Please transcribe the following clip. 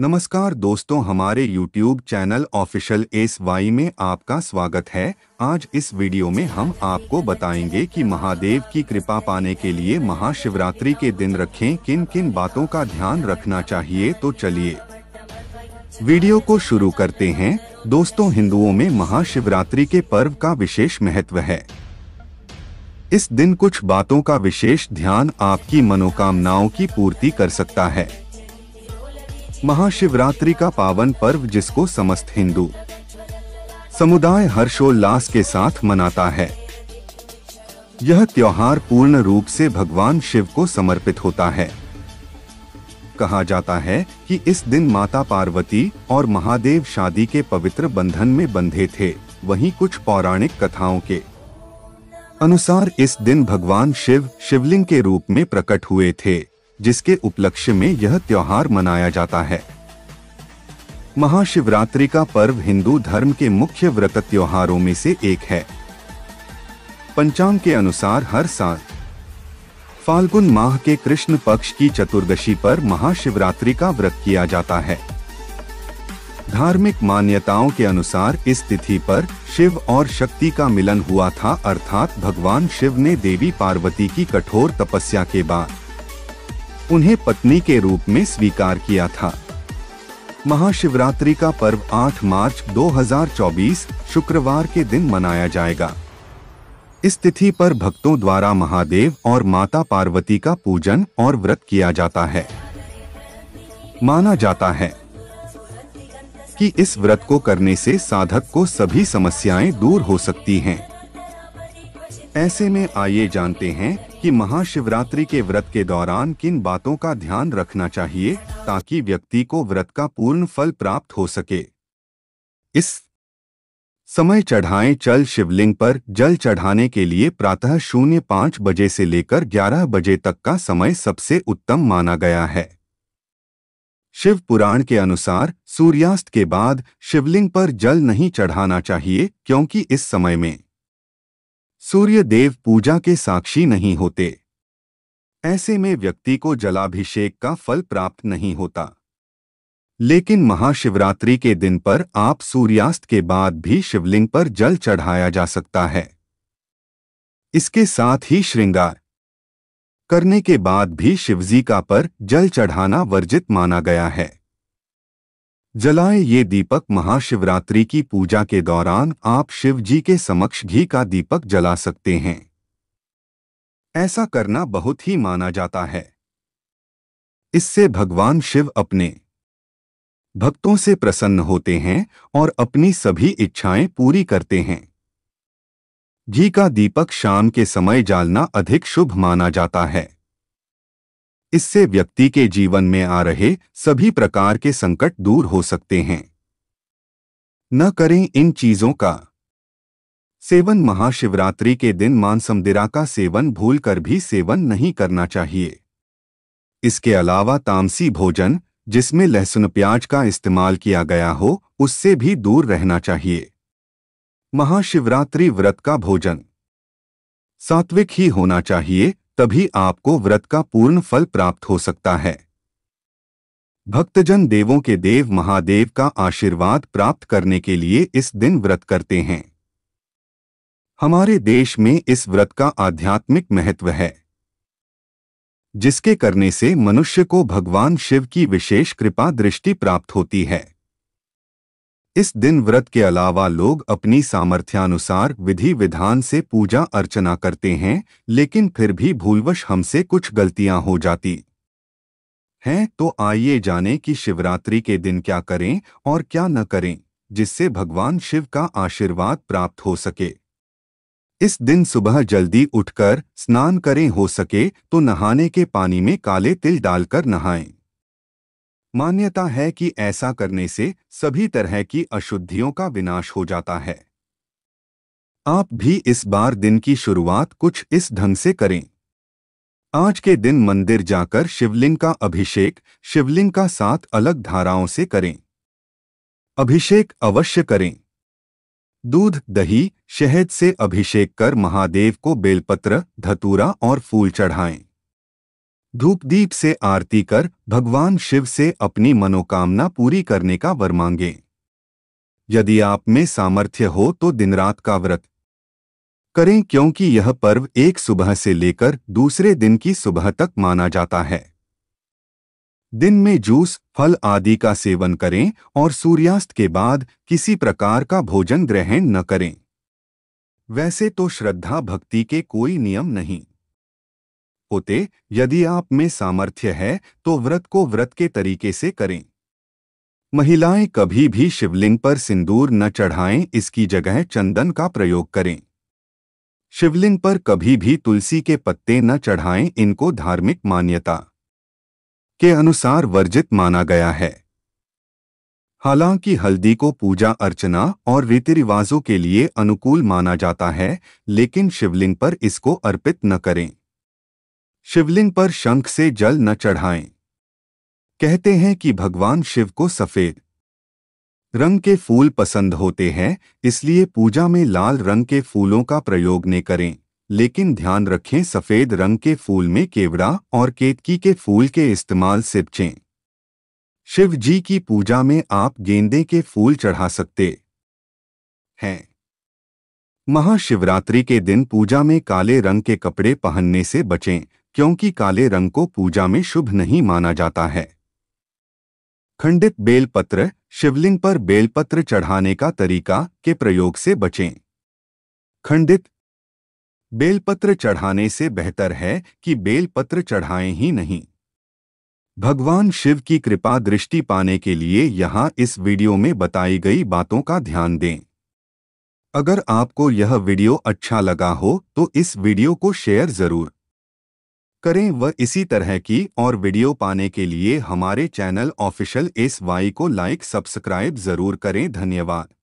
नमस्कार दोस्तों हमारे YouTube channel official S Y में आपका स्वागत है आज इस वीडियो में हम आपको बताएंगे कि महादेव की कृपा पाने के लिए महाशिवरात्रि के दिन रखें किन किन बातों का ध्यान रखना चाहिए तो चलिए वीडियो को शुरू करते हैं दोस्तों हिंदुओं में महाशिवरात्रि के पर्व का विशेष महत्व है इस दिन कुछ बातों का विशेष ध्यान आपकी मनोकामनाओं की पूर्ति कर सकता है महाशिवरात्रि का पावन पर्व जिसको समस्त हिंदू समुदाय हर्षोल्लास के साथ मनाता है यह त्योहार पूर्ण रूप से भगवान शिव को समर्पित होता है कहा जाता है कि इस दिन माता पार्वती और महादेव शादी के पवित्र बंधन में बंधे थे वहीं कुछ पौराणिक कथाओं के अनुसार इस दिन भगवान शिव शिवलिंग के रूप में प्रकट हुए थे जिसके उपलक्ष्य में यह त्योहार मनाया जाता है महाशिवरात्रि का पर्व हिंदू धर्म के मुख्य व्रत त्योहारों में से एक है पंचांग के अनुसार हर साल फाल्गुन माह के कृष्ण पक्ष की चतुर्दशी पर महाशिवरात्रि का व्रत किया जाता है धार्मिक मान्यताओं के अनुसार इस तिथि पर शिव और शक्ति का मिलन हुआ था अर्थात भगवान शिव ने देवी पार्वती की कठोर तपस्या के बाद उन्हें पत्नी के रूप में स्वीकार किया था महाशिवरात्रि का पर्व 8 मार्च 2024 शुक्रवार के दिन मनाया जाएगा इस तिथि पर भक्तों द्वारा महादेव और माता पार्वती का पूजन और व्रत किया जाता है माना जाता है कि इस व्रत को करने से साधक को सभी समस्याएं दूर हो सकती हैं। ऐसे में आइए जानते हैं कि महाशिवरात्रि के व्रत के दौरान किन बातों का ध्यान रखना चाहिए ताकि व्यक्ति को व्रत का पूर्ण फल प्राप्त हो सके इस समय चढ़ाएं चल शिवलिंग पर जल चढ़ाने के लिए प्रातः शून्य पांच बजे से लेकर ग्यारह बजे तक का समय सबसे उत्तम माना गया है शिव पुराण के अनुसार सूर्यास्त के बाद शिवलिंग पर जल नहीं चढ़ाना चाहिए क्योंकि इस समय में सूर्य देव पूजा के साक्षी नहीं होते ऐसे में व्यक्ति को जलाभिषेक का फल प्राप्त नहीं होता लेकिन महाशिवरात्रि के दिन पर आप सूर्यास्त के बाद भी शिवलिंग पर जल चढ़ाया जा सकता है इसके साथ ही श्रृंगार करने के बाद भी शिवजी का पर जल चढ़ाना वर्जित माना गया है जलाएं ये दीपक महाशिवरात्रि की पूजा के दौरान आप शिव जी के समक्ष घी का दीपक जला सकते हैं ऐसा करना बहुत ही माना जाता है इससे भगवान शिव अपने भक्तों से प्रसन्न होते हैं और अपनी सभी इच्छाएं पूरी करते हैं घी का दीपक शाम के समय जालना अधिक शुभ माना जाता है इससे व्यक्ति के जीवन में आ रहे सभी प्रकार के संकट दूर हो सकते हैं न करें इन चीजों का सेवन महाशिवरात्रि के दिन मानसमदिरा का सेवन भूलकर भी सेवन नहीं करना चाहिए इसके अलावा तामसी भोजन जिसमें लहसुन प्याज का इस्तेमाल किया गया हो उससे भी दूर रहना चाहिए महाशिवरात्रि व्रत का भोजन सात्विक ही होना चाहिए तभी आपको व्रत का पूर्ण फल प्राप्त हो सकता है भक्तजन देवों के देव महादेव का आशीर्वाद प्राप्त करने के लिए इस दिन व्रत करते हैं हमारे देश में इस व्रत का आध्यात्मिक महत्व है जिसके करने से मनुष्य को भगवान शिव की विशेष कृपा दृष्टि प्राप्त होती है इस दिन व्रत के अलावा लोग अपनी सामर्थ्यानुसार विधि विधान से पूजा अर्चना करते हैं लेकिन फिर भी भूलवश हमसे कुछ गलतियां हो जाती हैं तो आइए जाने कि शिवरात्रि के दिन क्या करें और क्या न करें जिससे भगवान शिव का आशीर्वाद प्राप्त हो सके इस दिन सुबह जल्दी उठकर स्नान करें हो सके तो नहाने के पानी में काले तिल डालकर नहाएं मान्यता है कि ऐसा करने से सभी तरह की अशुद्धियों का विनाश हो जाता है आप भी इस बार दिन की शुरुआत कुछ इस ढंग से करें आज के दिन मंदिर जाकर शिवलिंग का अभिषेक शिवलिंग का साथ अलग धाराओं से करें अभिषेक अवश्य करें दूध दही शहद से अभिषेक कर महादेव को बेलपत्र धतूरा और फूल चढ़ाएं धूपदीप से आरती कर भगवान शिव से अपनी मनोकामना पूरी करने का वर मांगें यदि आप में सामर्थ्य हो तो दिन रात का व्रत करें क्योंकि यह पर्व एक सुबह से लेकर दूसरे दिन की सुबह तक माना जाता है दिन में जूस फल आदि का सेवन करें और सूर्यास्त के बाद किसी प्रकार का भोजन ग्रहण न करें वैसे तो श्रद्धा भक्ति के कोई नियम नहीं होते यदि आप में सामर्थ्य है तो व्रत को व्रत के तरीके से करें महिलाएं कभी भी शिवलिंग पर सिंदूर न चढ़ाएं इसकी जगह चंदन का प्रयोग करें शिवलिंग पर कभी भी तुलसी के पत्ते न चढ़ाएं इनको धार्मिक मान्यता के अनुसार वर्जित माना गया है हालांकि हल्दी को पूजा अर्चना और रीति रिवाजों के लिए अनुकूल माना जाता है लेकिन शिवलिंग पर इसको अर्पित न करें शिवलिंग पर शंख से जल न चढ़ाएं कहते हैं कि भगवान शिव को सफेद रंग के फूल पसंद होते हैं इसलिए पूजा में लाल रंग के फूलों का प्रयोग न करें लेकिन ध्यान रखें सफेद रंग के फूल में केवड़ा और केतकी के फूल के इस्तेमाल से बचें शिव जी की पूजा में आप गेंदे के फूल चढ़ा सकते हैं महाशिवरात्रि के दिन पूजा में काले रंग के कपड़े पहनने से बचें क्योंकि काले रंग को पूजा में शुभ नहीं माना जाता है खंडित बेलपत्र शिवलिंग पर बेलपत्र चढ़ाने का तरीका के प्रयोग से बचें खंडित बेलपत्र चढ़ाने से बेहतर है कि बेलपत्र चढ़ाएं ही नहीं भगवान शिव की कृपा दृष्टि पाने के लिए यहां इस वीडियो में बताई गई बातों का ध्यान दें अगर आपको यह वीडियो अच्छा लगा हो तो इस वीडियो को शेयर ज़रूर करें व इसी तरह की और वीडियो पाने के लिए हमारे चैनल ऑफिशियल एस वाई को लाइक सब्सक्राइब ज़रूर करें धन्यवाद